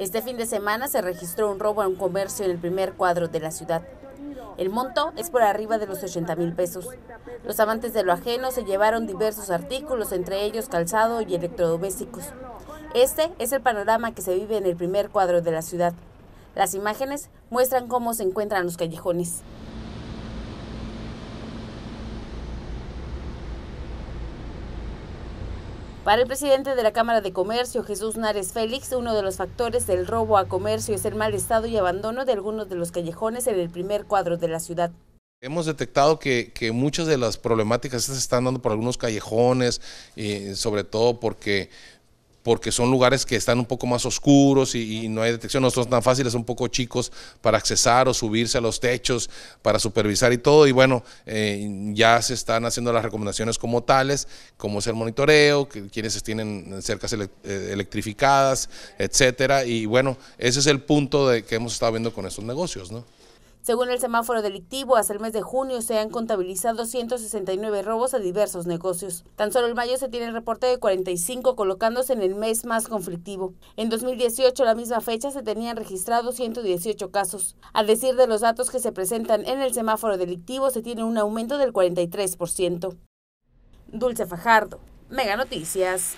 Este fin de semana se registró un robo a un comercio en el primer cuadro de la ciudad. El monto es por arriba de los 80 mil pesos. Los amantes de lo ajeno se llevaron diversos artículos, entre ellos calzado y electrodomésticos. Este es el panorama que se vive en el primer cuadro de la ciudad. Las imágenes muestran cómo se encuentran los callejones. Para el presidente de la Cámara de Comercio, Jesús Nares Félix, uno de los factores del robo a comercio es el mal estado y abandono de algunos de los callejones en el primer cuadro de la ciudad. Hemos detectado que, muchas de las problemáticas se están dando por algunos callejones, eh, sobre todo porque porque son lugares que están un poco más oscuros y, no hay detección, no son tan fáciles, son un poco chicos para accesar o subirse a los techos, para supervisar y todo. Y bueno, eh, ya se están haciendo las recomendaciones como tales, como es el monitoreo, que, quienes tienen cercas eh, electrificadas, etcétera. Y bueno, ese es el punto de que hemos estado viendo con estos negocios, ¿no? Según el semáforo delictivo, hasta el mes de junio se han contabilizado 169 robos a diversos negocios. Tan solo el mayo se tiene el reporte de 45, colocándose en el mes más conflictivo. En 2018, a la misma fecha, se tenían registrados 118 casos. A decir de los datos que se presentan en el semáforo delictivo, se tiene un aumento del 43%. Dulce Fajardo, Mega Noticias.